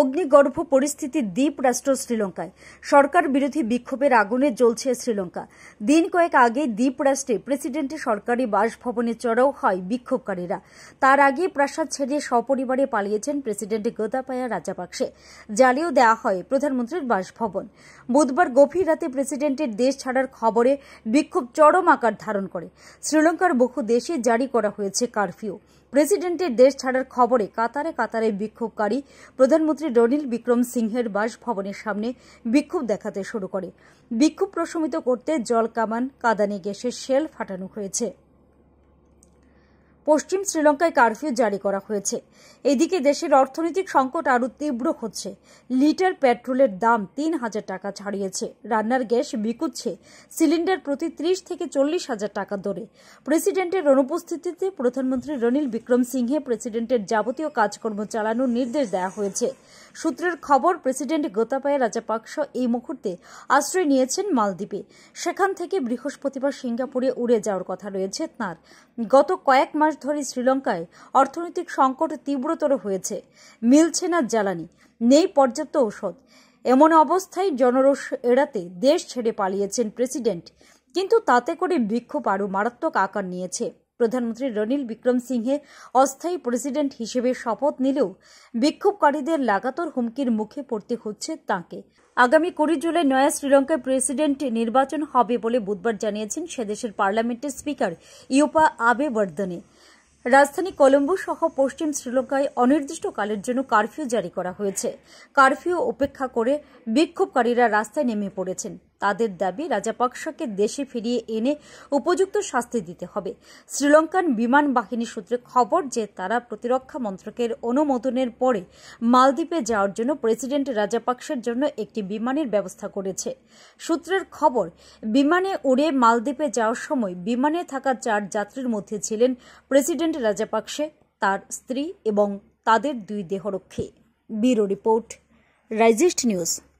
অগ্নিগর্ভ পরিস্থিতি দ্বীপ রাষ্ট্র শ্রীলঙ্কায় সরকার বিরোধী বিক্ষোভের আগুনে জ্বলছে শ্রীলঙ্কা দিন কয়েক আগে দ্বীপ রাষ্ট্রে প্রেসিডেন্টের সরকারি বাসভবনে চড়াও হয় বিক্ষোভকারীরা তার আগে প্রাসাদ ছেড়ে সপরিবারে পালিয়েছেন প্রেসিডেন্ট গোদাপায়া রাজাপাকসে জ্বালিয়েও দেওয়া হয় প্রধানমন্ত্রীর বাসভবন বুধবার গভীর রাতে প্রেসিডেন্টের দেশ ছাড়ার খবরে বিক্ষোভ চরম আকার ধারণ করে শ্রীলঙ্কার বহু দেশে জারি করা হয়েছে কারফিউ প্রেসিডেন্টের দেশ ছাড়ার খবরে কাতারে কাতারে বিক্ষোভকারী প্রধানমন্ত্রী রনিল বিক্রম সিংহের বাসভবনের সামনে বিক্ষোভ দেখাতে শুরু করে বিক্ষোভ প্রশমিত করতে জল কামান কাদানে গ্যাসের শেল ফাটানো হয়েছে পশ্চিম শ্রীলঙ্কায় কারফিউ জারি করা হয়েছে এদিকে দেশের অর্থনৈতিক সংকট আরও তীব্র হচ্ছে লিটার পেট্রোলের দাম তিন হাজার টাকা ছাড়িয়েছে রান্নার গ্যাস বিকুচ্ছে সিলিন্ডার প্রতি ত্রিশ থেকে চল্লিশ হাজার টাকা দরে প্রেসিডেন্টের অনুপস্থিতিতে প্রধানমন্ত্রী রনিল বিক্রম সিংহে প্রেসিডেন্টের যাবতীয় কাজকর্ম চালানোর নির্দেশ দেওয়া হয়েছে সূত্রের খবর প্রেসিডেন্ট গোতাপায় রাজাপাকস এই মুহূর্তে আশ্রয় নিয়েছেন মালদ্বীপে সেখান থেকে বৃহস্পতিবার সিঙ্গাপুরে উড়ে যাওয়ার কথা রয়েছে তাঁর গত কয়েক মাস মাস ধরে শ্রীলঙ্কায় অর্থনৈতিক সংকট তীব্রতর হয়েছে মিলছে না জ্বালানি নেই পর্যাপ্ত ঔষধ এমন অবস্থায় জনরোষ এড়াতে দেশ ছেড়ে পালিয়েছেন প্রেসিডেন্ট কিন্তু তাতে করে বিক্ষোভ আরও মারাত্মক আকার নিয়েছে প্রধানমন্ত্রী রনিল বিক্রম সিংহে অস্থায়ী প্রেসিডেন্ট হিসেবে শপথ নিলেও বিক্ষোভকারীদের লাগাতার হুমকির মুখে পড়তে হচ্ছে তাঁকে আগামী কুড়ি জুলাই নয়া শ্রীলঙ্কার প্রেসিডেন্ট নির্বাচন হবে বলে বুধবার জানিয়েছেন সেদেশের পার্লামেন্টের স্পিকার ইউপা আবে বর্ধনে রাজধানী কলম্বো সহ পশ্চিম শ্রীলঙ্কায় অনির্দিষ্টকালের জন্য কারফিউ জারি করা হয়েছে কারফিউ উপেক্ষা করে বিক্ষোভকারীরা রাস্তায় নেমে পড়েছেন তাদের দাবি রাজাপাকসাকে দেশে ফিরিয়ে এনে উপযুক্ত শাস্তি দিতে হবে শ্রীলঙ্কান বিমান বাহিনী সূত্রে খবর যে তারা প্রতিরক্ষা মন্ত্রকের অনুমোদনের পরে মালদ্বীপে যাওয়ার জন্য প্রেসিডেন্ট রাজাপাকসের জন্য একটি বিমানের ব্যবস্থা করেছে সূত্রের খবর বিমানে উড়ে মালদ্বীপে যাওয়ার সময় বিমানে থাকা চার যাত্রীর মধ্যে ছিলেন প্রেসিডেন্ট রাজাপাকসে তার স্ত্রী এবং তাদের দুই দেহরক্ষী ব্যুরো রিপোর্ট রাইজিস্ট নিউজ